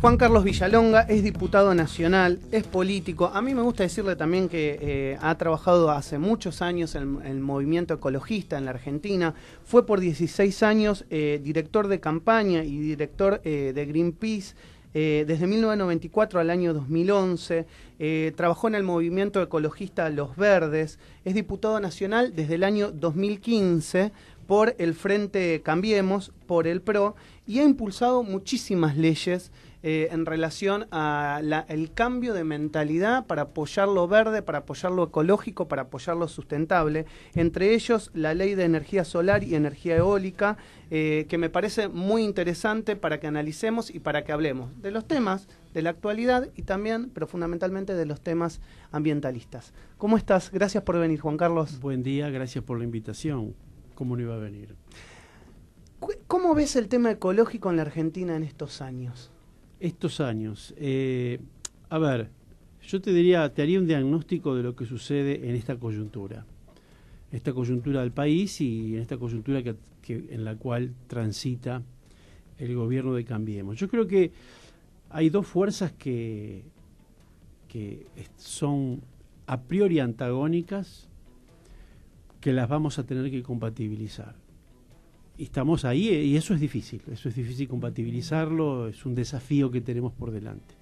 Juan Carlos Villalonga es diputado nacional, es político. A mí me gusta decirle también que eh, ha trabajado hace muchos años en el movimiento ecologista en la Argentina. Fue por 16 años eh, director de campaña y director eh, de Greenpeace. Eh, desde 1994 al año 2011, eh, trabajó en el movimiento ecologista Los Verdes, es diputado nacional desde el año 2015 por el Frente Cambiemos, por el PRO, y ha impulsado muchísimas leyes eh, en relación al cambio de mentalidad para apoyar lo verde, para apoyar lo ecológico, para apoyar lo sustentable, entre ellos la ley de energía solar y energía eólica, eh, que me parece muy interesante para que analicemos y para que hablemos de los temas de la actualidad y también, pero fundamentalmente, de los temas ambientalistas. ¿Cómo estás? Gracias por venir, Juan Carlos. Buen día, gracias por la invitación. ¿Cómo no iba a venir? ¿Cómo ves el tema ecológico en la Argentina en estos años? estos años, eh, a ver, yo te diría, te haría un diagnóstico de lo que sucede en esta coyuntura, esta coyuntura del país y en esta coyuntura en la cual transita el gobierno de Cambiemos. Yo creo que hay dos fuerzas que son a priori antagónicas que las vamos a tener que compatibilizar y estamos ahí eh, y eso es difícil, eso es difícil compatibilizarlo, es un desafío que tenemos por delante.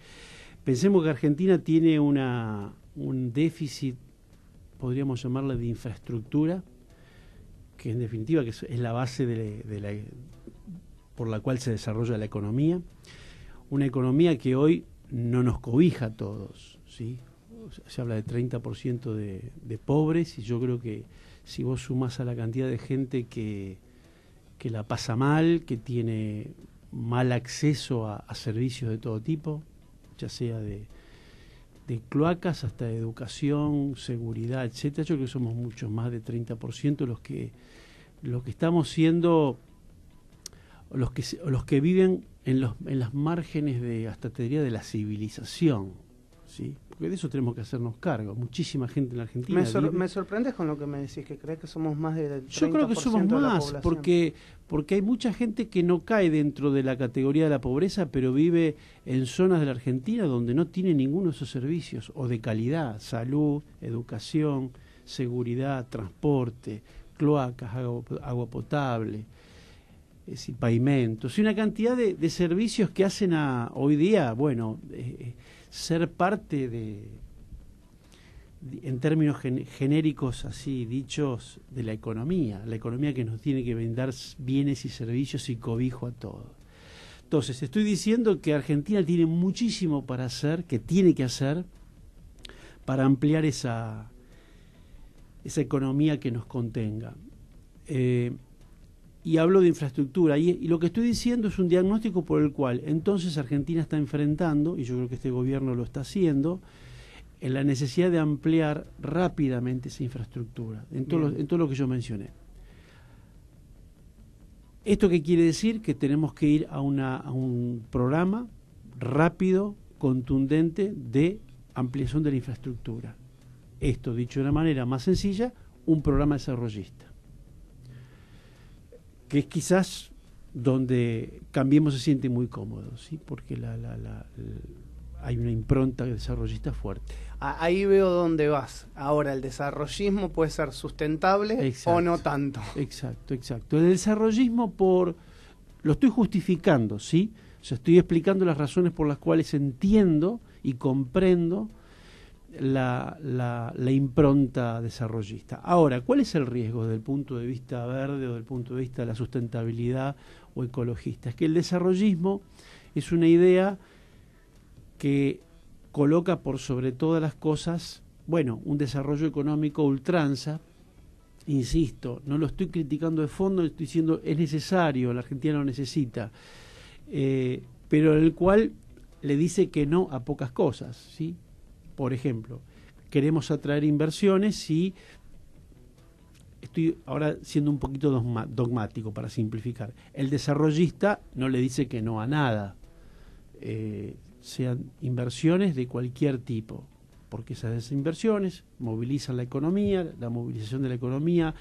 Pensemos que Argentina tiene una, un déficit, podríamos llamarle de infraestructura, que en definitiva que es la base de, la, por la cual se desarrolla la economía, una economía que hoy no nos cobija a todos, ¿sí? se habla de 30% de, de pobres y yo creo que si vos sumás a la cantidad de gente que que la pasa mal, que tiene mal acceso a, servicios de todo tipo, ya sea de, cloacas hasta educación, seguridad, etcétera. Yo creo que somos muchos, más de 30% los que los que estamos siendo los que los que viven en los en las márgenes de hasta te diría de la civilización, ¿sí? porque de eso tenemos que hacernos cargo. Muchísima gente en la Argentina. Me, sorprendes con lo que me decís, que crees que somos más de Yo creo que somos más, porque, porque hay mucha gente que no cae dentro de la categoría de la pobreza, pero vive en zonas de la Argentina donde no tiene ninguno de esos servicios, o de calidad, salud, educación, seguridad, transporte, cloacas, agua, potable es pavimentos y una cantidad de, de, servicios que hacen a hoy día, bueno, eh, ser parte de, en términos genéricos así dichos, de la economía, la economía que nos tiene que brindar bienes y servicios y cobijo a todos. Entonces, estoy diciendo que Argentina tiene muchísimo para hacer, que tiene que hacer, para ampliar esa, esa economía que nos contenga. Eh, y hablo de infraestructura. Y, lo que estoy diciendo es un diagnóstico por el cual entonces Argentina está enfrentando, y yo creo que este gobierno lo está haciendo, en la necesidad de ampliar rápidamente esa infraestructura, en todo, lo, en todo lo que yo mencioné. ¿Esto qué quiere decir? Que tenemos que ir a, a un programa rápido, contundente, de ampliación de la infraestructura. Esto, dicho de una manera más sencilla, un programa desarrollista que es quizás donde Cambiemos se siente muy cómodo, ¿sí? porque la, la, hay una impronta desarrollista fuerte. Ahí veo dónde vas. Ahora, el desarrollismo puede ser sustentable o no tanto. Exacto, exacto. El desarrollismo por... Lo estoy justificando, ¿sí? se estoy explicando las razones por las cuales entiendo y comprendo la, la, impronta desarrollista. Ahora, ¿cuál es el riesgo desde el punto de vista verde o del punto de vista de la sustentabilidad o ecologista? Es que el desarrollismo es una idea que coloca por sobre todas las cosas, bueno, un desarrollo económico ultranza. Insisto, no lo estoy criticando de fondo, estoy diciendo es necesario, la Argentina lo necesita, eh, pero el cual le dice que no a pocas cosas, ¿sí? Por ejemplo, queremos atraer inversiones y estoy ahora siendo un poquito dogmático para simplificar. El desarrollista no le dice que no a nada, eh, sean inversiones de cualquier tipo, porque esas inversiones movilizan la economía, la movilización de la economía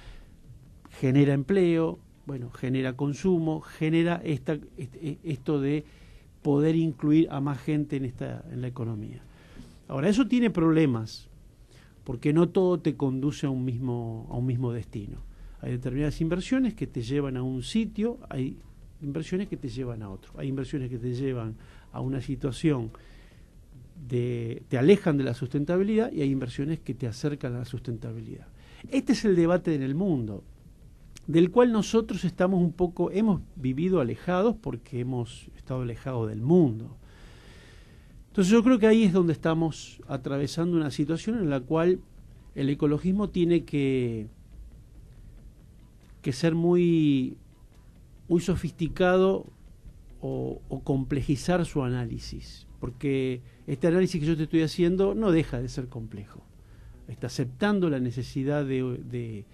genera empleo, bueno, genera consumo, genera esta, este, e, esto de poder incluir a más gente en, esta, en la economía. Ahora, eso tiene problemas, porque no todo te conduce a un mismo, a un mismo destino. Hay determinadas inversiones que te llevan a un sitio, hay inversiones que te llevan a otro, hay inversiones que te llevan a una situación de, te alejan de la sustentabilidad y hay inversiones que te acercan a la sustentabilidad. Este es el debate en el mundo, del cual nosotros estamos un poco, hemos vivido alejados porque hemos estado alejados del mundo. Entonces yo creo que ahí es donde estamos atravesando una situación en la cual el ecologismo tiene que, ser muy, muy sofisticado o, complejizar su análisis, porque este análisis que yo te estoy haciendo no deja de ser complejo. Está aceptando la necesidad de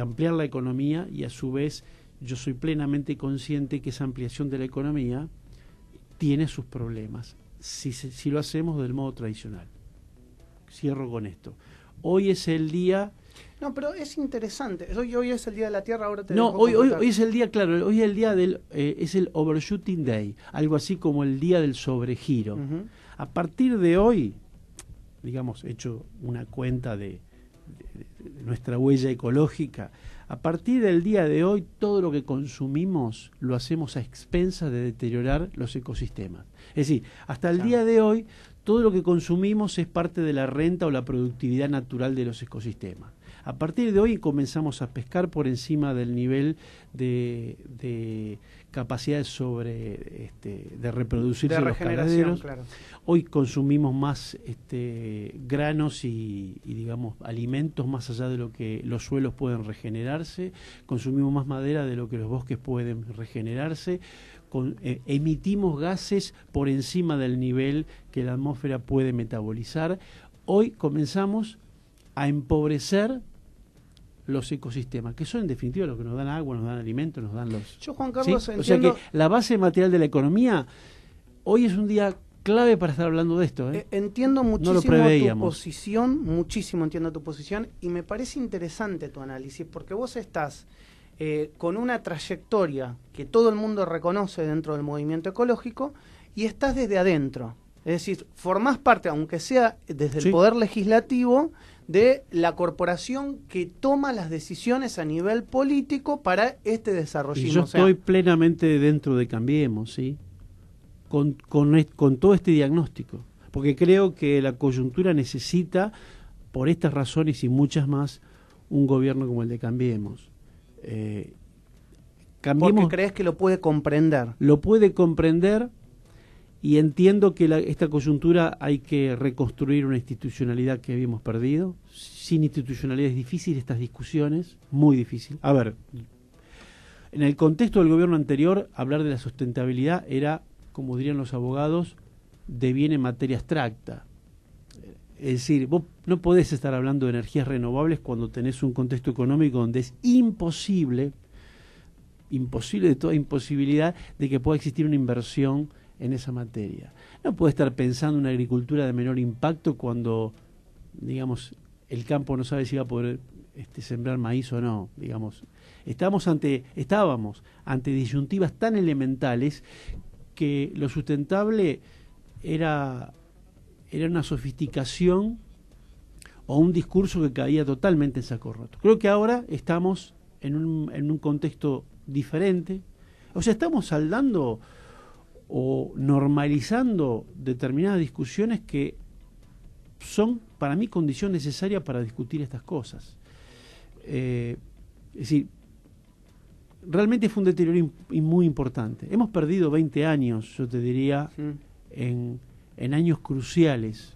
ampliar la economía y a su vez yo soy plenamente consciente que esa ampliación de la economía tiene sus problemas, si, si lo hacemos del modo tradicional. Cierro con esto. Hoy es el día no, pero es interesante. Hoy, hoy, es el día de la Tierra, ahora te No, hoy, hoy, hoy, es el día, claro, hoy es el día del, eh, es el overshooting day, algo así como el día del sobregiro. A partir de hoy, digamos, hecho una cuenta de nuestra huella ecológica, a partir del día de hoy, todo lo que consumimos lo hacemos a expensas de deteriorar los ecosistemas. Es decir, hasta el día de hoy, todo lo que consumimos es parte de la renta o la productividad natural de los ecosistemas. A partir de hoy comenzamos a pescar por encima del nivel de capacidad de sobre este, de reproducirse los Hoy consumimos más este, granos y, digamos alimentos más allá de lo que los suelos pueden regenerarse, consumimos más madera de lo que los bosques pueden regenerarse, eh, emitimos gases por encima del nivel que la atmósfera puede metabolizar. Hoy comenzamos a empobrecer los ecosistemas, que son en definitiva lo que nos dan agua, nos dan alimentos, nos dan los... Yo, Juan Carlos, entiendo... O sea que la base material de la economía, hoy es un día clave para estar hablando de esto. ¿eh? E, entiendo muchísimo tu posición, muchísimo entiendo tu posición, y me parece interesante tu análisis, porque vos estás eh, con una trayectoria que todo el mundo reconoce dentro del movimiento ecológico, y estás desde adentro. Es decir, formás parte, aunque sea desde el poder legislativo, de la corporación que toma las decisiones a nivel político para este desarrollo. yo estoy plenamente dentro de Cambiemos, ¿sí? Con, todo este diagnóstico, porque creo que la coyuntura necesita, por estas razones y muchas más, un gobierno como el de Cambiemos. Eh, Cambiemos crees que lo puede comprender. Lo puede comprender y entiendo que la, esta coyuntura hay que reconstruir una institucionalidad que habíamos perdido. Sin institucionalidad es difícil estas discusiones, muy difícil. A ver, en el contexto del gobierno anterior, hablar de la sustentabilidad era, como dirían los abogados, de bien en materia abstracta. Es decir, vos no podés estar hablando de energías renovables cuando tenés un contexto económico donde es imposible, imposible de toda imposibilidad, de que pueda existir una inversión en esa materia. No puede estar pensando en una agricultura de menor impacto cuando, digamos, el campo no sabe si va a poder este, sembrar maíz o no, digamos. Estamos ante, estábamos ante disyuntivas tan elementales que lo sustentable era, era una sofisticación o un discurso que caía totalmente en saco roto. Creo que ahora estamos en un, en un contexto diferente. O sea, estamos saldando o normalizando determinadas discusiones que son para mí condición necesaria para discutir estas cosas. Eh, es decir, realmente fue un deterioro muy importante. Hemos perdido 20 años, yo te diría, en, en, años cruciales,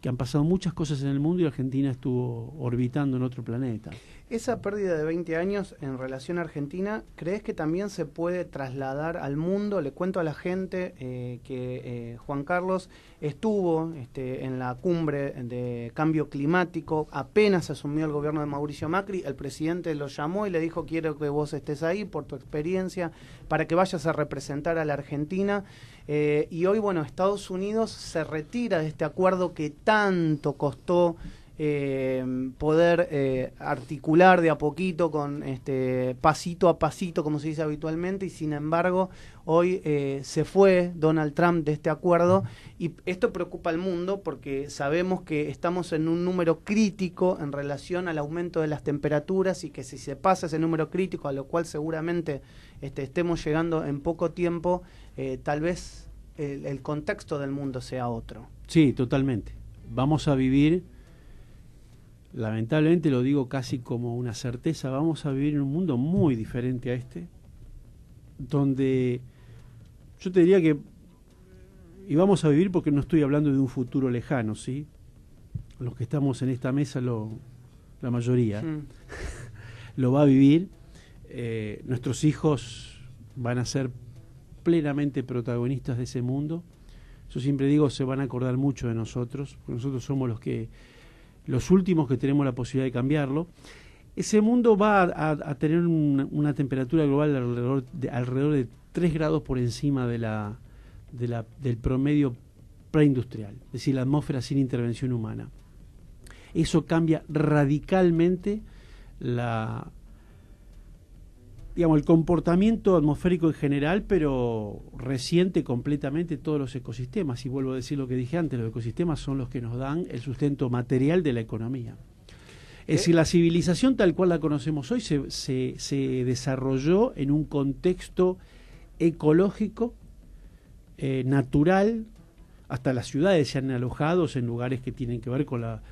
que han pasado muchas cosas en el mundo y Argentina estuvo orbitando en otro planeta. ¿Esa pérdida de 20 años en relación a Argentina, crees que también se puede trasladar al mundo? Le cuento a la gente eh, que eh, Juan Carlos estuvo este, en la cumbre de cambio climático, apenas asumió el gobierno de Mauricio Macri, el presidente lo llamó y le dijo quiero que vos estés ahí por tu experiencia, para que vayas a representar a la Argentina. Eh, y hoy, bueno, Estados Unidos se retira de este acuerdo que tanto costó eh, poder eh, articular de a poquito con este pasito a pasito como se dice habitualmente y sin embargo hoy eh, se fue Donald Trump de este acuerdo y esto preocupa al mundo porque sabemos que estamos en un número crítico en relación al aumento de las temperaturas y que si se pasa ese número crítico a lo cual seguramente este, estemos llegando en poco tiempo tal vez el contexto del mundo sea otro. Sí, totalmente. Vamos a vivir lamentablemente lo digo casi como una certeza, vamos a vivir en un mundo muy diferente a este, donde yo te diría que, y vamos a vivir porque no estoy hablando de un futuro lejano, ¿sí? Los que estamos en esta mesa, lo, la mayoría, lo va a vivir. Eh, nuestros hijos van a ser plenamente protagonistas de ese mundo. Yo siempre digo, se van a acordar mucho de nosotros, porque nosotros somos los que los últimos que tenemos la posibilidad de cambiarlo, ese mundo va a, tener una, temperatura global alrededor de, alrededor de 3 grados por encima de la, del promedio preindustrial, es decir, la atmósfera sin intervención humana. Eso cambia radicalmente la, digamos, el comportamiento atmosférico en general, pero resiente completamente todos los ecosistemas. Y vuelvo a decir lo que dije antes, los ecosistemas son los que nos dan el sustento material de la economía. Es decir, la civilización tal cual la conocemos hoy se, desarrolló en un contexto ecológico, eh, natural, hasta las ciudades se han alojado en lugares que tienen que ver con la,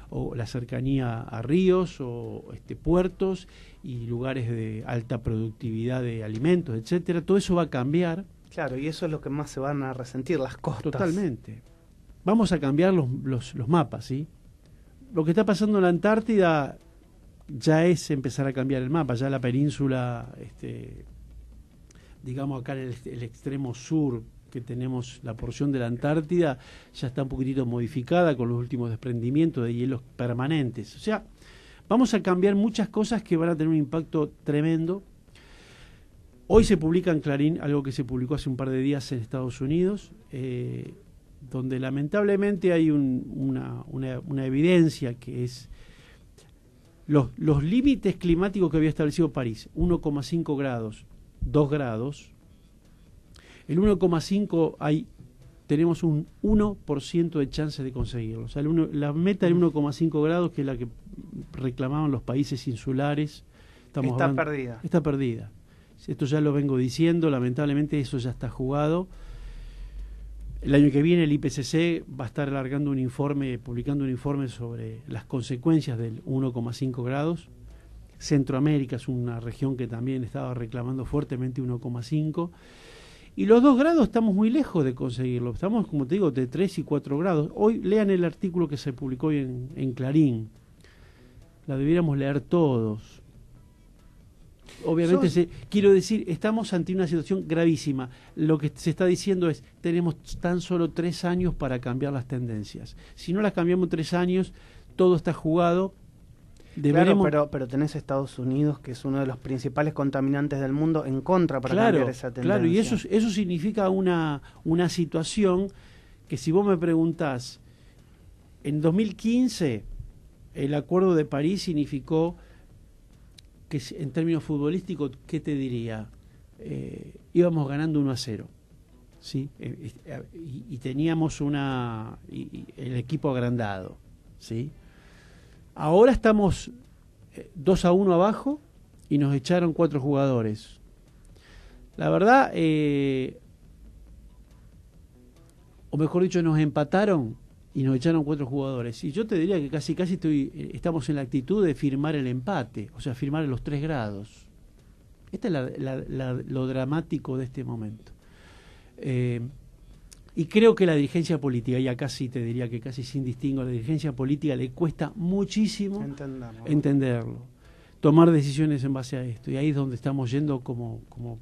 cercanía a ríos o este, puertos y lugares de alta productividad de alimentos, etcétera. Todo eso va a cambiar. Claro, y eso es lo que más se van a resentir, las costas. Totalmente. Vamos a cambiar los, mapas, ¿sí? Lo que está pasando en la Antártida ya es empezar a cambiar el mapa, ya la península, este, digamos acá en el extremo sur, que tenemos la porción de la Antártida ya está un poquitito modificada con los últimos desprendimientos de hielos permanentes. O sea, vamos a cambiar muchas cosas que van a tener un impacto tremendo. Hoy se publica en Clarín algo que se publicó hace un par de días en Estados Unidos, eh, donde lamentablemente hay una, evidencia que es los, los límites climáticos que había establecido París, 1,5 grados, 2 grados, el 1,5 hay tenemos un 1% de chance de conseguirlo. sea, la meta del 1,5 grados, que es la que reclamaban los países insulares, estamos está perdida. Está perdida. Esto ya lo vengo diciendo, lamentablemente eso ya está jugado. El año que viene el IPCC va a estar alargando un informe, publicando un informe sobre las consecuencias del 1,5 grados. Centroamérica es una región que también estaba reclamando fuertemente 1,5 y los dos grados estamos muy lejos de conseguirlo. Estamos, como te digo, de tres y cuatro grados. Hoy lean el artículo que se publicó hoy en, Clarín. La debiéramos leer todos. Obviamente, quiero decir, estamos ante una situación gravísima. Lo que se está diciendo es, tenemos tan solo tres años para cambiar las tendencias. Si no las cambiamos tres años, todo está jugado Claro, pero, pero tenés Estados Unidos, que es uno de los principales contaminantes del mundo, en contra para cambiar esa tendencia. Claro, y eso, eso significa una, una situación que si vos me preguntás, en 2015 el Acuerdo de París significó que en términos futbolísticos, ¿qué te diría? Eh, íbamos ganando 1 a 0. ¿sí? Eh, eh, y, teníamos una, el equipo agrandado. ¿sí? Ahora estamos 2 eh, a 1 abajo y nos echaron cuatro jugadores. La verdad, eh, o mejor dicho, nos empataron y nos echaron cuatro jugadores. Y yo te diría que casi casi estoy, eh, estamos en la actitud de firmar el empate, o sea, firmar los tres grados. Este es lo dramático de este momento. Y creo que la dirigencia política, y acá sí te diría que casi sin distingo, la dirigencia política le cuesta muchísimo entenderlo, tomar decisiones en base a esto. Y ahí es donde estamos yendo como, como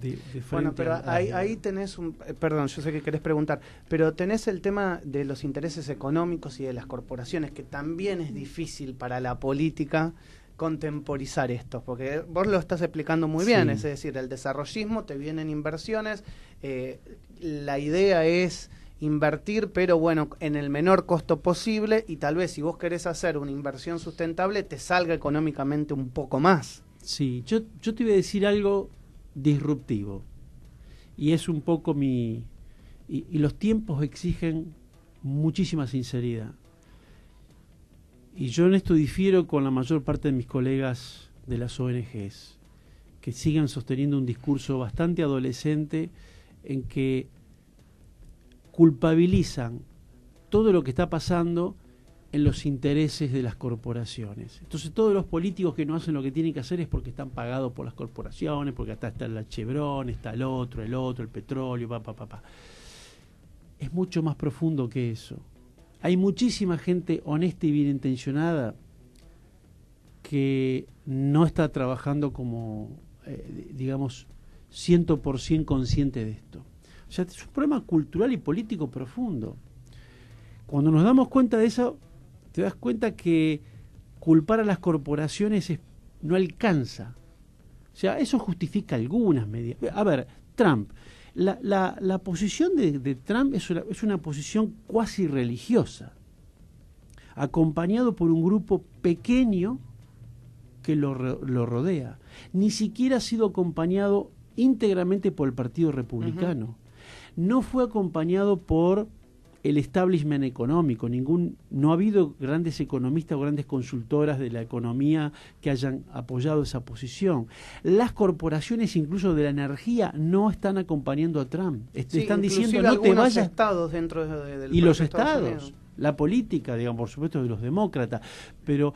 de, de bueno, pero ahí, tenés un, eh, perdón, yo sé que querés preguntar, pero tenés el tema de los intereses económicos y de las corporaciones, que también es difícil para la política contemporizar esto? Porque vos lo estás explicando muy bien, es decir, el desarrollismo, te vienen inversiones, eh, la idea es invertir, pero bueno, en el menor costo posible y tal vez si vos querés hacer una inversión sustentable, te salga económicamente un poco más. Sí, yo, yo te iba a decir algo disruptivo y es un poco mi... y los tiempos exigen muchísima sinceridad. Y yo en esto difiero con la mayor parte de mis colegas de las ONGs, que siguen sosteniendo un discurso bastante adolescente en que culpabilizan todo lo que está pasando en los intereses de las corporaciones. Entonces todos los políticos que no hacen lo que tienen que hacer es porque están pagados por las corporaciones, porque acá está la Chevron, está el otro, el otro, el petróleo, papá, papá. Pa, Es mucho más profundo que eso. Hay muchísima gente honesta y bien intencionada que no está trabajando como, eh, digamos, 100% consciente de esto. O sea, es un problema cultural y político profundo. Cuando nos damos cuenta de eso, te das cuenta que culpar a las corporaciones no alcanza. O sea, eso justifica algunas medidas. A ver, Trump, la, posición de, Trump es una, posición cuasi religiosa, acompañado por un grupo pequeño que lo, rodea. Ni siquiera ha sido acompañado íntegramente por el Partido Republicano. No fue acompañado por el establishment económico. Ningún, no ha habido grandes economistas o grandes consultoras de la economía que hayan apoyado esa posición. Las corporaciones, incluso de la energía, no están acompañando a Trump. están diciendo no te vayas. Estados dentro y los estados, la política, digamos, por supuesto, de los demócratas. Pero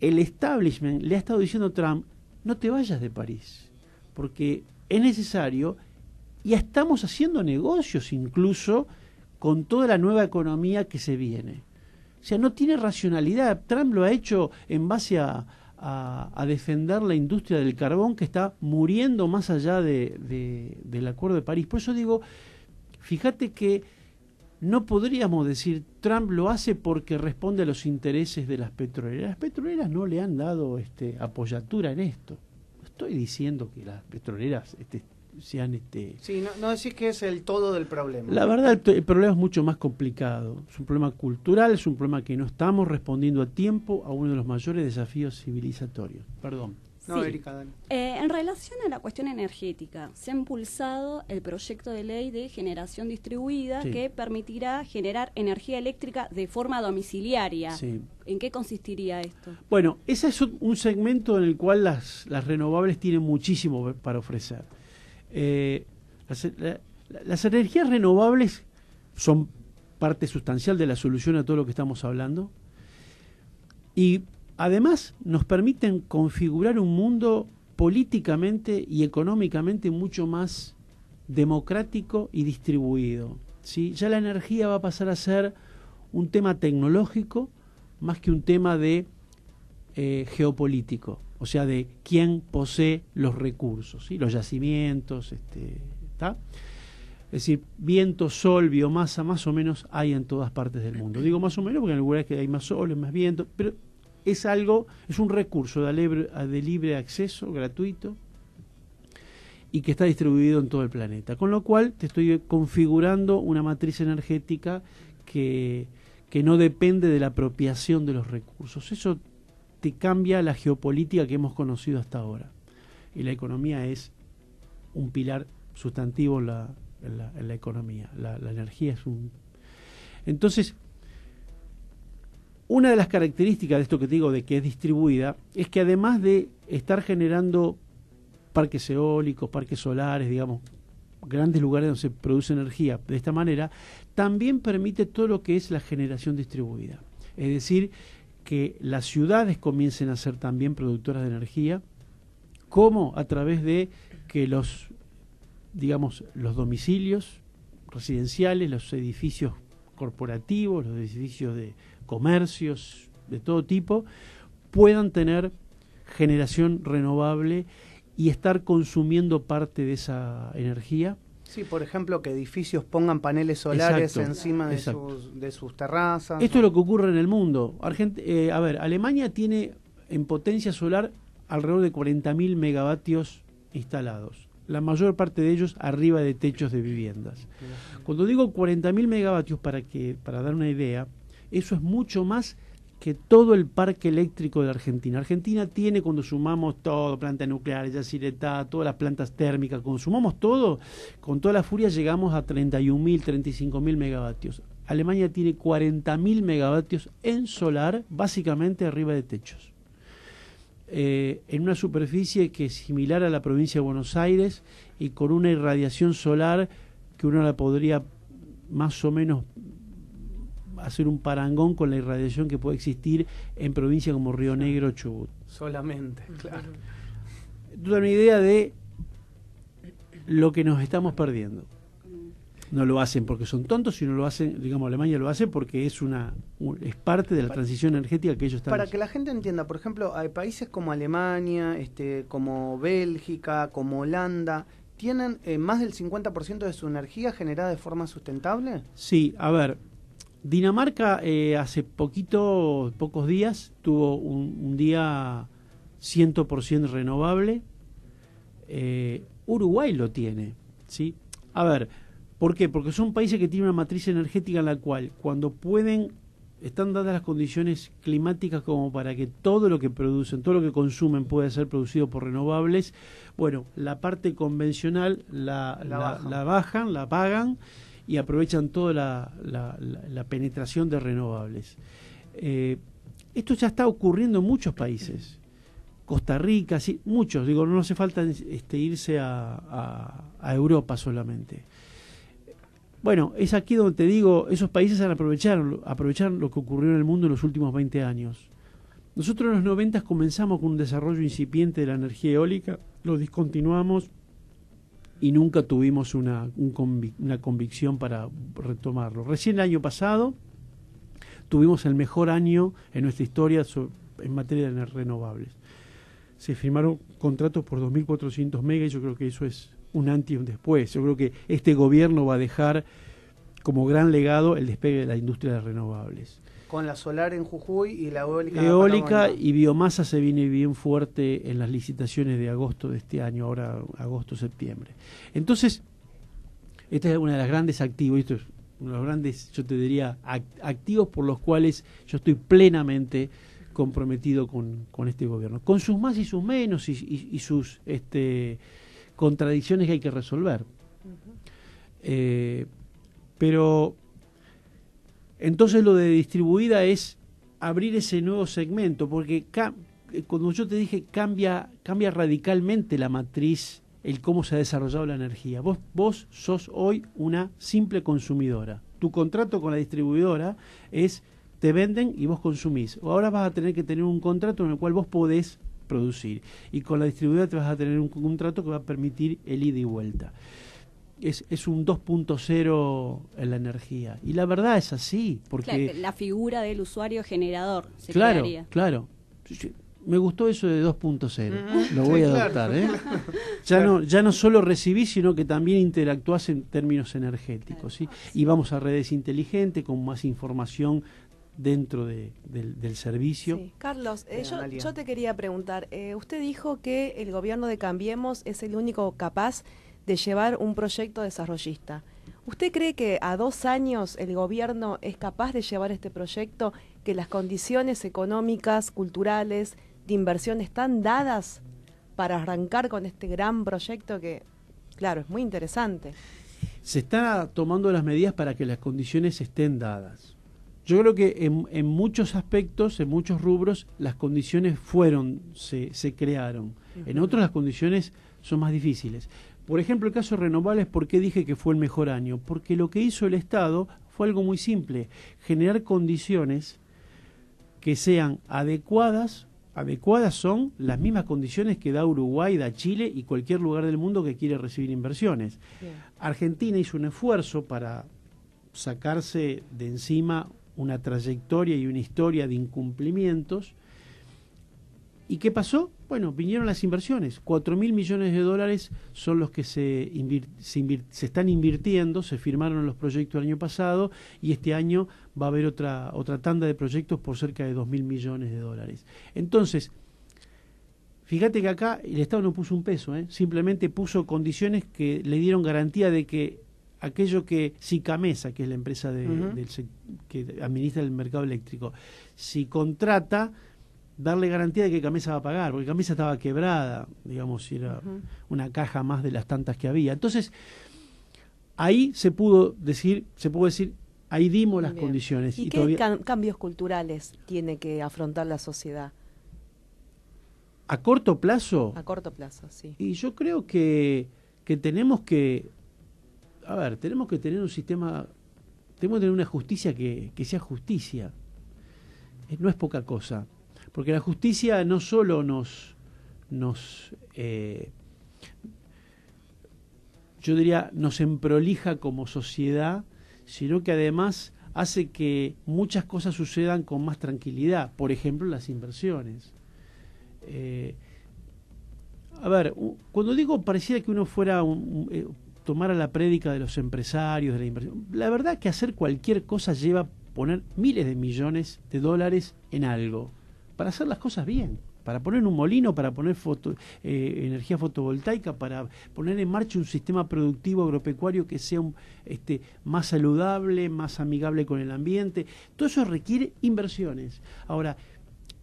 el establishment le ha estado diciendo a Trump no te vayas de París, porque es necesario y estamos haciendo negocios incluso con toda la nueva economía que se viene. O sea, no tiene racionalidad. Trump lo ha hecho en base a, defender la industria del carbón que está muriendo más allá de, del Acuerdo de París. Por eso digo, fíjate que no podríamos decir Trump lo hace porque responde a los intereses de las petroleras. Las petroleras no le han dado este, apoyatura en esto. estoy diciendo que las petroleras este, este, no, decís que es el todo del problema la verdad el, problema es mucho más complicado es un problema cultural es un problema que no estamos respondiendo a tiempo a uno de los mayores desafíos civilizatorios perdón no, eh, en relación a la cuestión energética, se ha impulsado el proyecto de ley de generación distribuida que permitirá generar energía eléctrica de forma domiciliaria. ¿En qué consistiría esto? Bueno, ese es un segmento en el cual las renovables tienen muchísimo para ofrecer. Eh, las, energías renovables son parte sustancial de la solución a todo lo que estamos hablando y además nos permiten configurar un mundo políticamente y económicamente mucho más democrático y distribuido. ¿sí? Ya la energía va a pasar a ser un tema tecnológico más que un tema de eh, geopolítico o sea, de quién posee los recursos, los yacimientos, este, ¿está? Es decir, viento, sol, biomasa, más o menos hay en todas partes del mundo. Digo más o menos porque en lugares que hay más sol, más viento, pero es algo, es un recurso de libre, de libre acceso, gratuito, y que está distribuido en todo el planeta. Con lo cual te estoy configurando una matriz energética que, que no depende de la apropiación de los recursos. Eso cambia la geopolítica que hemos conocido hasta ahora. Y la economía es un pilar sustantivo en la, economía. La, la, energía es un... Entonces, una de las características de esto que te digo de que es distribuida es que además de estar generando parques eólicos, parques solares, digamos, grandes lugares donde se produce energía de esta manera, también permite todo lo que es la generación distribuida. Es decir, que las ciudades comiencen a ser también productoras de energía, como a través de que los, digamos, los domicilios residenciales, los edificios corporativos, los edificios de comercios de todo tipo, puedan tener generación renovable y estar consumiendo parte de esa energía Sí, por ejemplo, que edificios pongan paneles solares encima de sus, de sus, terrazas. Esto es lo que ocurre en el mundo. Eh, a ver, Alemania tiene en potencia solar alrededor de 40.000 megavatios instalados. La mayor parte de ellos arriba de techos de viviendas. Cuando digo 40.000 megavatios, para, que, para dar una idea, eso es mucho más que todo el parque eléctrico de Argentina. Argentina tiene, cuando sumamos todo, planta nuclear, está, todas las plantas térmicas, cuando sumamos todo, con toda la furia llegamos a 31.000, 35.000 megavatios. Alemania tiene 40.000 megavatios en solar, básicamente arriba de techos. Eh, en una superficie que es similar a la provincia de Buenos Aires y con una irradiación solar que uno la podría más o menos hacer un parangón con la irradiación que puede existir en provincias como Río Negro, Chubut. Solamente, claro. Tú una idea de lo que nos estamos perdiendo. Mm. No lo hacen porque son tontos, sino lo hacen, digamos, Alemania lo hace porque es una es parte de la transición energética que ellos están. Para que la gente entienda, por ejemplo, hay países como Alemania, este, como Bélgica, como Holanda, tienen eh, más del 50% de su energía generada de forma sustentable? Sí, a ver, Dinamarca eh, hace poquito, pocos días, tuvo un, un día 100% renovable. Eh, Uruguay lo tiene, ¿sí? A ver, ¿por qué? Porque son países que tienen una matriz energética en la cual cuando pueden, están dadas las condiciones climáticas como para que todo lo que producen, todo lo que consumen pueda ser producido por renovables, bueno, la parte convencional la, bajan. la bajan, la pagan y aprovechan toda la, la, penetración de renovables. Eh, esto ya está ocurriendo en muchos países. Costa Rica, sí, muchos. Digo, no hace falta este, irse a, a, Europa solamente. Bueno, es aquí donde te digo, esos países han aprovechado, lo que ocurrió en el mundo en los últimos 20 años. Nosotros en los 90 comenzamos con un desarrollo incipiente de la energía eólica, lo discontinuamos, y nunca tuvimos una, convicción para retomarlo. Recién el año pasado tuvimos el mejor año en nuestra historia en materia de renovables. Se firmaron contratos por 2.400 megas y yo creo que eso es un antes y un después. Yo creo que este gobierno va a dejar como gran legado el despegue de la industria de renovables con la solar en Jujuy y la eólica. Eólica y biomasa se viene bien fuerte en las licitaciones de agosto de este año, ahora agosto-septiembre. Entonces, esta es una de las grandes activos, esto es de los grandes, yo te diría, activos por los cuales yo estoy plenamente comprometido con, este gobierno, con sus más y sus menos y, sus este, contradicciones que hay que resolver. Eh, pero entonces lo de distribuida es abrir ese nuevo segmento, porque eh, cuando yo te dije cambia, cambia radicalmente la matriz, el cómo se ha desarrollado la energía. Vos, vos sos hoy una simple consumidora. Tu contrato con la distribuidora es te venden y vos consumís. Ahora vas a tener que tener un contrato en el cual vos podés producir. Y con la distribuidora te vas a tener un contrato que va a permitir el ida y vuelta es, es un 2.0 en la energía. Y la verdad es así. Porque la figura del usuario generador. claro, claro. Me gustó eso de 2.0. Mm, Lo voy a adoptar. ¿eh? Ya, no, ya no solo recibí sino que también interactuás en términos energéticos. Y vamos a redes inteligentes con más información dentro del, servicio. Carlos, eh, yo, yo, te quería preguntar, eh, usted dijo que el gobierno de Cambiemos es el único capaz de llevar un proyecto desarrollista. ¿Usted cree que a dos años el gobierno es capaz de llevar este proyecto, que las condiciones económicas, culturales, de inversión están dadas para arrancar con este gran proyecto que, claro, es muy interesante? Se está tomando las medidas para que las condiciones estén dadas. Yo creo que en, muchos aspectos, en muchos rubros, las condiciones fueron, se, se crearon. En otros las condiciones son más difíciles. Por ejemplo, el caso de renovables, ¿por qué dije que fue el mejor año? Porque lo que hizo el Estado fue algo muy simple, generar condiciones que sean adecuadas, adecuadas son las mismas condiciones que da Uruguay, da Chile y cualquier lugar del mundo que quiere recibir inversiones. Argentina hizo un esfuerzo para sacarse de encima una trayectoria y una historia de incumplimientos. ¿Y qué pasó? Bueno, vinieron las inversiones. 4 mil millones de dólares son los que se, están invirtiendo, se firmaron los proyectos el año pasado y este año va a haber otra, otra tanda de proyectos por cerca de dos mil millones de dólares. Entonces, fíjate que acá el Estado no puso un peso, ¿eh? simplemente puso condiciones que le dieron garantía de que aquello que si Camesa, que es la empresa que administra el mercado eléctrico, si contrata darle garantía de que Camisa va a pagar, porque Camisa estaba quebrada, digamos, era una caja más de las tantas que había. Entonces, ahí se pudo decir, se pudo decir, ahí dimos las condiciones. ¿Y, qué cambios culturales tiene que afrontar la sociedad? ¿A corto plazo? A corto plazo, sí. Y yo creo que, que tenemos que, a ver, tenemos que tener un sistema, tenemos que tener una justicia que, que sea justicia. Eh, no es poca cosa. Porque la justicia no solo nos, nos eh, yo diría, nos emprolija como sociedad, sino que además hace que muchas cosas sucedan con más tranquilidad, por ejemplo las inversiones. Eh, a ver, cuando digo parecía que uno fuera un, tomar eh, tomara la prédica de los empresarios, de la inversión, la verdad que hacer cualquier cosa lleva poner miles de millones de dólares en algo para hacer las cosas bien, para poner un molino, para poner eh, energía fotovoltaica, para poner en marcha un sistema productivo agropecuario que sea este, más saludable, más amigable con el ambiente. Todo eso requiere inversiones. Ahora,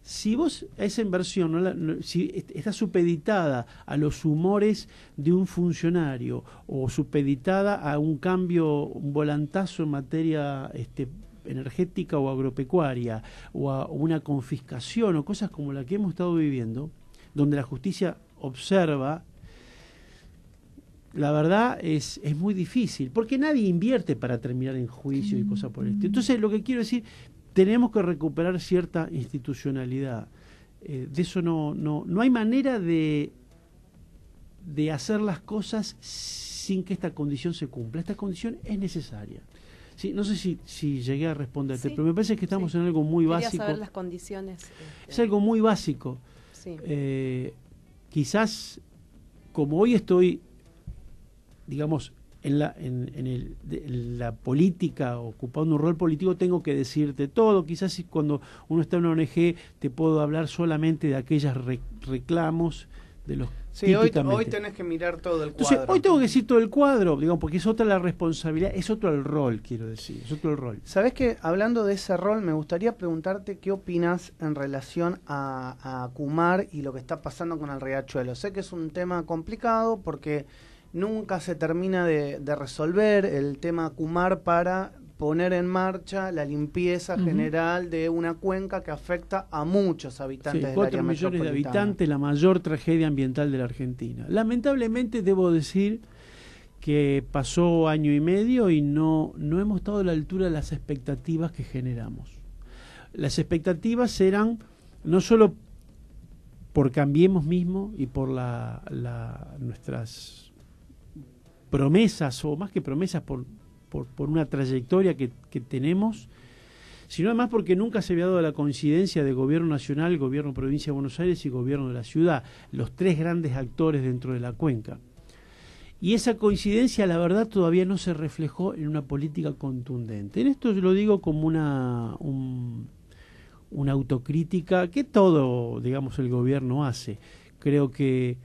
si vos esa inversión si está supeditada a los humores de un funcionario o supeditada a un cambio, un volantazo en materia este, energética o agropecuaria o una confiscación o cosas como la que hemos estado viviendo, donde la justicia observa, la verdad es, muy difícil, porque nadie invierte para terminar en juicio y cosas por el estilo. Entonces, lo que quiero decir, tenemos que recuperar cierta institucionalidad. Eh, de eso no, no hay manera de, de hacer las cosas sin que esta condición se cumpla. Esta condición es necesaria. Sí, no sé si, llegué a responderte, pero me parece que estamos en algo muy básico. saber las condiciones. Es este, algo muy básico. Eh, quizás, como hoy estoy, digamos, en la, la política, ocupando un rol político, tengo que decirte todo. Quizás si cuando uno está en una ONG te puedo hablar solamente de aquellos reclamos de los Sí, hoy, hoy, tenés que mirar todo el cuadro. hoy tengo que decir todo el cuadro, digamos, porque es otra la responsabilidad, es otro el rol, quiero decir, es otro el rol. Sabes que hablando de ese rol, me gustaría preguntarte qué opinas en relación a, Kumar y lo que está pasando con el riachuelo. Sé que es un tema complicado porque nunca se termina de, de resolver el tema Kumar para poner en marcha la limpieza general de una cuenca que afecta a muchos habitantes de del 4 millones de habitantes, la mayor tragedia ambiental de la Argentina. Lamentablemente debo decir que pasó año y medio y no, no hemos estado a la altura de las expectativas que generamos. Las expectativas eran no solo por Cambiemos mismo y por la, nuestras promesas, o más que promesas, por por, una trayectoria que, tenemos, sino además porque nunca se había dado la coincidencia de gobierno nacional, gobierno provincia de Buenos Aires y gobierno de la ciudad, los tres grandes actores dentro de la cuenca. Y esa coincidencia, la verdad, todavía no se reflejó en una política contundente. En esto yo lo digo como una, una autocrítica que todo, digamos, el gobierno hace. Creo que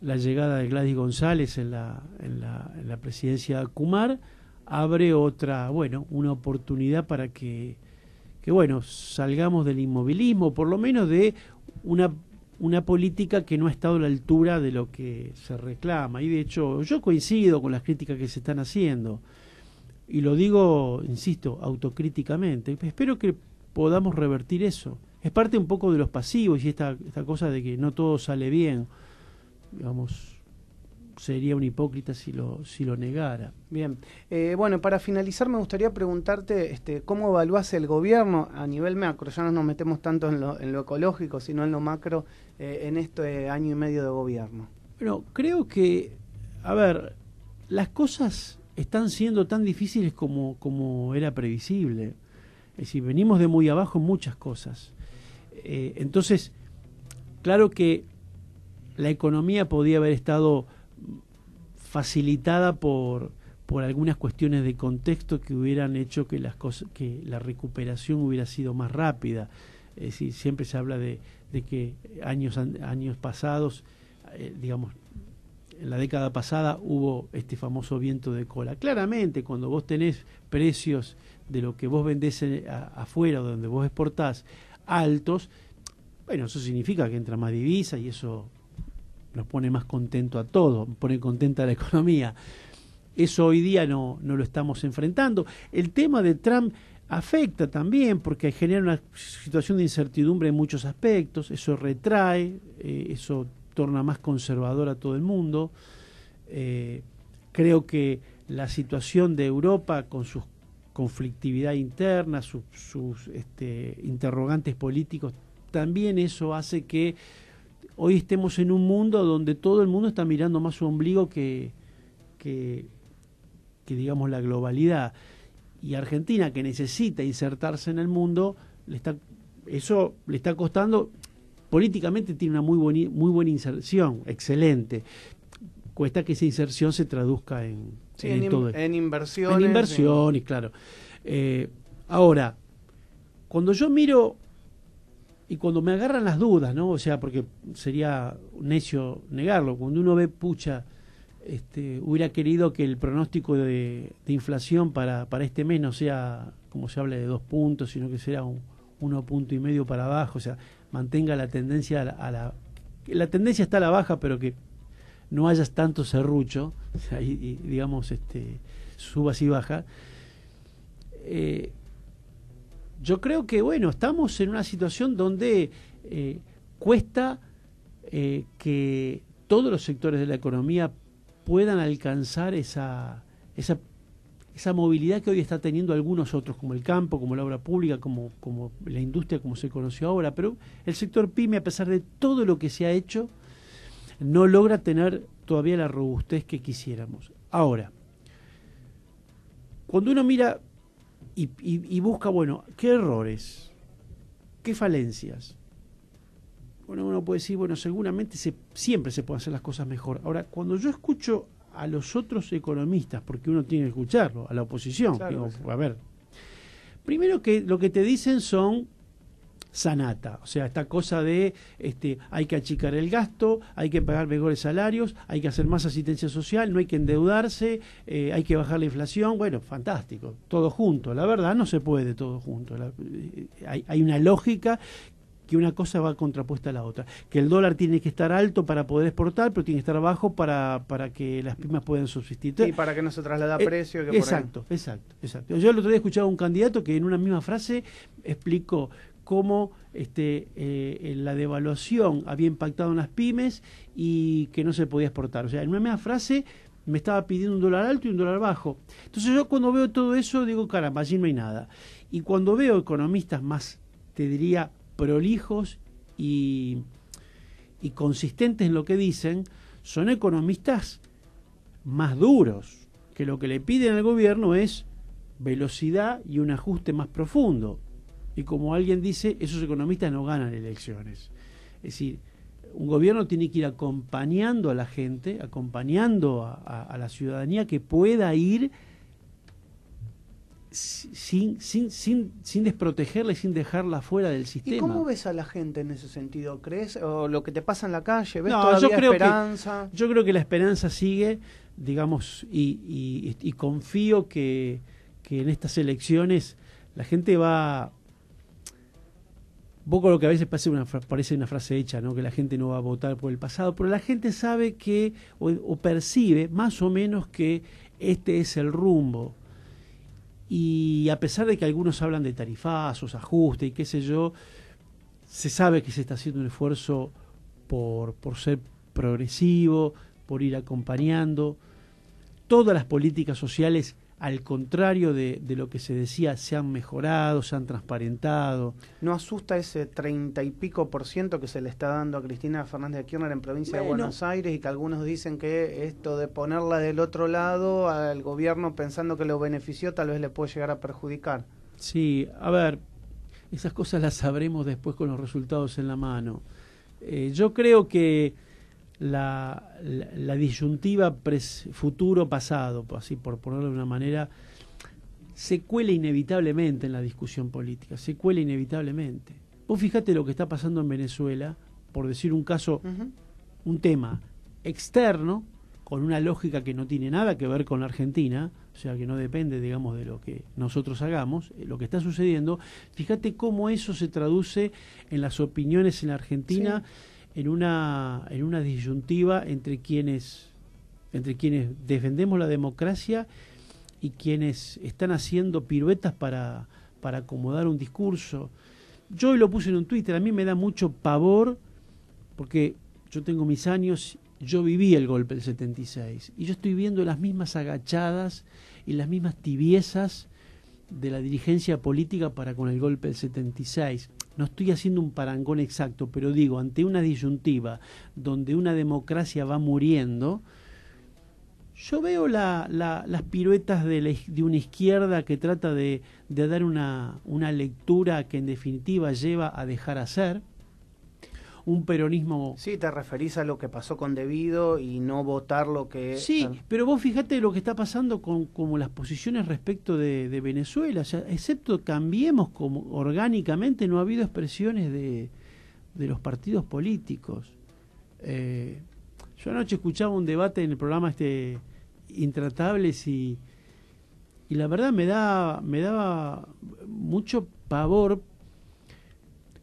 la llegada de Gladys González en la, presidencia de Kumar abre otra, bueno, una oportunidad para que, bueno, salgamos del inmovilismo, por lo menos de una, una política que no ha estado a la altura de lo que se reclama. Y de hecho, yo coincido con las críticas que se están haciendo. Y lo digo, insisto, autocríticamente. Espero que podamos revertir eso. Es parte un poco de los pasivos y esta, esta cosa de que no todo sale bien. Digamos, sería un hipócrita si lo, si lo negara. Bien, eh, bueno, para finalizar me gustaría preguntarte este, cómo evalúas el gobierno a nivel macro, ya no nos metemos tanto en lo, ecológico, sino en lo macro eh, en este año y medio de gobierno. Bueno, creo que, a ver, las cosas están siendo tan difíciles como, era previsible. Es decir, venimos de muy abajo en muchas cosas. Eh, entonces, claro que la economía podía haber estado facilitada por, por algunas cuestiones de contexto que hubieran hecho que las cosas, que la recuperación hubiera sido más rápida. Es siempre se habla de, que años años pasados, eh, digamos, en la década pasada hubo este famoso viento de cola. Claramente, cuando vos tenés precios de lo que vos vendés eh, afuera o donde vos exportás altos, bueno, eso significa que entra más divisa y eso nos pone más contento a todos, pone contenta a la economía. Eso hoy día no, no lo estamos enfrentando. El tema de Trump afecta también porque genera una situación de incertidumbre en muchos aspectos, eso retrae, eh, eso torna más conservador a todo el mundo. Eh, creo que la situación de Europa con su conflictividad interna, sus este, interrogantes políticos, también eso hace que hoy estemos en un mundo donde todo el mundo está mirando más su ombligo que, que, digamos la globalidad. Y Argentina, que necesita insertarse en el mundo, le está, eso le está costando. Políticamente tiene una muy, muy buena inserción, excelente. Cuesta que esa inserción se traduzca en, en, inversiones. En inversiones, claro. Eh, ahora, cuando yo miro y cuando me agarran las dudas, ¿no? O sea, porque sería necio negarlo, cuando uno ve pucha, este, hubiera querido que el pronóstico de, inflación para, este mes no sea, como se habla, de dos puntos, sino que sea un, uno punto y medio para abajo, o sea, mantenga la tendencia a la, la, tendencia está a la baja, pero que no haya tanto serrucho, y, digamos, este, subas y baja. Eh, yo creo que, bueno, estamos en una situación donde eh, cuesta eh, que todos los sectores de la economía puedan alcanzar esa, esa, esa, movilidad que hoy está teniendo algunos otros, como el campo, como la obra pública, como, como la industria, como se conoció ahora. Pero el sector PYME, a pesar de todo lo que se ha hecho, no logra tener todavía la robustez que quisiéramos. Ahora, cuando uno mira y, y, busca, bueno, ¿qué errores? ¿Qué falencias? Bueno, uno puede decir, bueno, seguramente siempre se pueden hacer las cosas mejor. Ahora, cuando yo escucho a los otros economistas, porque uno tiene que escucharlo, a la oposición, digo, a ver, primero que lo que te dicen son sanata. O sea, esta cosa de este, hay que achicar el gasto, hay que pagar mejores salarios, hay que hacer más asistencia social, no hay que endeudarse, eh, hay que bajar la inflación. Bueno, fantástico, todo junto. La verdad, no se puede todo junto. Eh, hay, una lógica que una cosa va contrapuesta a la otra. Que el dólar tiene que estar alto para poder exportar, pero tiene que estar bajo para, que las pymes puedan subsistir. Y para que no se traslada eh, precio. exacto, exacto, exacto. Yo el otro día escuchaba a un candidato que en una misma frase explicó cómo este, eh, la devaluación había impactado en las pymes y que no se podía exportar. O sea, en una misma frase me estaba pidiendo un dólar alto y un dólar bajo. Entonces yo cuando veo todo eso digo, caramba, allí no hay nada. Y cuando veo economistas más, te diría, prolijos y consistentes en lo que dicen, son economistas más duros, que lo que le piden al gobierno es velocidad y un ajuste más profundo. Y como alguien dice, esos economistas no ganan elecciones. Es decir, un gobierno tiene que ir acompañando a la gente, acompañando a, la ciudadanía que pueda ir sin, sin, desprotegerla y sin dejarla fuera del sistema. ¿Y cómo ves a la gente en ese sentido? ¿Crees? ¿O lo que te pasa en la calle? ¿Ves no, yo creo esperanza? yo creo que la esperanza sigue, digamos, y, confío que, que en estas elecciones la gente va un poco lo que a veces parece una, frase hecha, ¿no? que la gente no va a votar por el pasado, pero la gente sabe que o, percibe más o menos que este es el rumbo. Y a pesar de que algunos hablan de tarifazos, ajustes, y qué sé yo, se sabe que se está haciendo un esfuerzo por, por ser progresivo, por ir acompañando. Todas las políticas sociales al contrario de, lo que se decía, se han mejorado, se han transparentado. ¿No asusta ese treinta y pico por ciento que se le está dando a Cristina Fernández de Kirchner en provincia de Buenos Aires y que algunos dicen que esto de ponerla del otro lado al gobierno pensando que lo benefició tal vez le puede llegar a perjudicar? Sí, a ver, esas cosas las sabremos después con los resultados en la mano. Eh, yo creo que la, la, disyuntiva futuro-pasado, así por ponerlo de una manera, se cuela inevitablemente en la discusión política, se cuela inevitablemente. Vos fijate lo que está pasando en Venezuela, por decir un caso, un tema externo, con una lógica que no tiene nada que ver con la Argentina, o sea, que no depende, digamos, de lo que nosotros hagamos, eh, lo que está sucediendo, fíjate cómo eso se traduce en las opiniones en la Argentina en una, disyuntiva entre quienes, entre quienes defendemos la democracia y quienes están haciendo piruetas para, para acomodar un discurso. Yo hoy lo puse en un Twitter, a mí me da mucho pavor, porque yo tengo mis años, yo viví el golpe del 76, y yo estoy viendo las mismas agachadas y las mismas tibiezas de la dirigencia política para con el golpe del 76 no estoy haciendo un parangón exacto, pero digo, ante una disyuntiva donde una democracia va muriendo, yo veo las piruetas de, una izquierda que trata de, dar una, una, lectura que en definitiva lleva a dejar hacer, un peronismo. Sí, te referís a lo que pasó con Debido y no votar lo que. Sí, ah. pero vos fijate lo que está pasando con como las posiciones respecto de, Venezuela. excepto cambiemos como orgánicamente, no ha habido expresiones de, los partidos políticos. Eh, yo anoche escuchaba un debate en el programa este Intratables y, y la verdad me da me daba mucho pavor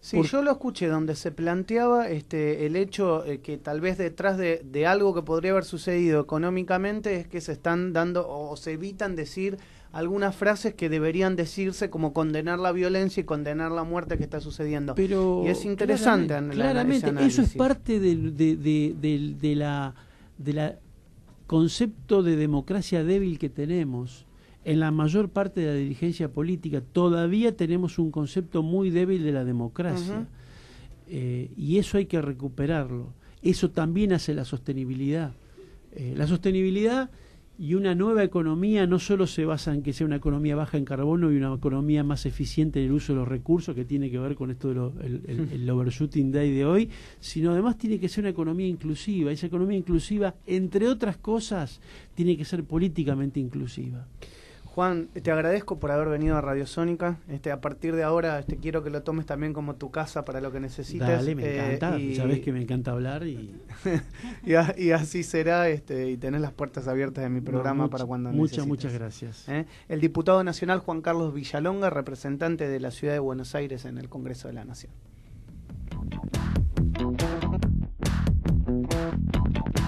Sí, yo lo escuché donde se planteaba este, el hecho eh, que tal vez detrás de, algo que podría haber sucedido económicamente es que se están dando o se evitan decir algunas frases que deberían decirse como condenar la violencia y condenar la muerte que está sucediendo. Pero y es interesante. Claramente, eso es parte del de, la, concepto de democracia débil que tenemos en la mayor parte de la dirigencia política todavía tenemos un concepto muy débil de la democracia. Eh, y eso hay que recuperarlo. Eso también hace la sostenibilidad. Eh, la sostenibilidad y una nueva economía no solo se basa en que sea una economía baja en carbono y una economía más eficiente en el uso de los recursos, que tiene que ver con esto del overshooting day de hoy, sino además tiene que ser una economía inclusiva. Esa economía inclusiva, entre otras cosas, tiene que ser políticamente inclusiva. Juan, te agradezco por haber venido a Radio Sónica. Este, a partir de ahora este, quiero que lo tomes también como tu casa para lo que necesites. Dale, me eh, encanta. Y... Sabes que me encanta hablar y... y, así será. Este, y tenés las puertas abiertas de mi programa para cuando muchas, necesites. Muchas, muchas gracias. ¿Eh? El diputado nacional Juan Carlos Villalonga, representante de la ciudad de Buenos Aires en el Congreso de la Nación.